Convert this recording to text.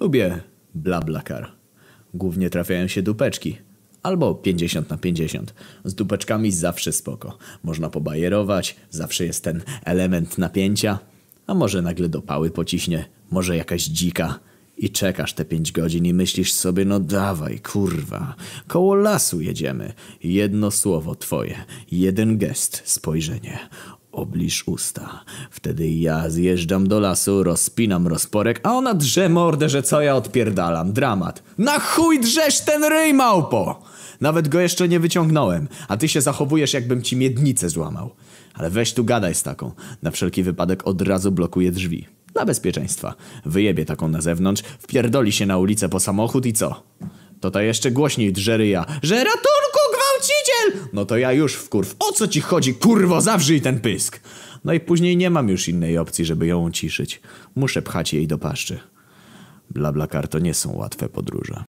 Lubię blablakar. Głównie trafiają się dupeczki. Albo 50 na 50. Z dupeczkami zawsze spoko. Można pobajerować, zawsze jest ten element napięcia. A może nagle do pały pociśnie, może jakaś dzika. I czekasz te pięć godzin i myślisz sobie, no dawaj, kurwa. Koło lasu jedziemy. Jedno słowo twoje, jeden gest, spojrzenie. Obliż usta. Wtedy ja zjeżdżam do lasu, rozpinam rozporek, a ona drze mordę, że co ja odpierdalam. Dramat. Na chuj drzesz ten ryj, małpo! Nawet go jeszcze nie wyciągnąłem, a ty się zachowujesz jakbym ci miednicę złamał. Ale weź tu gadaj z taką. Na wszelki wypadek od razu blokuję drzwi. Dla bezpieczeństwa. Wyjebie taką na zewnątrz, wpierdoli się na ulicę po samochód i co? To ta jeszcze głośniej drze ryja. Że ratunku! No to ja już w kurw. O co ci chodzi, kurwo, zawrzyj ten pysk! No i później nie mam już innej opcji, żeby ją uciszyć. Muszę pchać jej do paszczy. Blablacar to nie są łatwe podróże.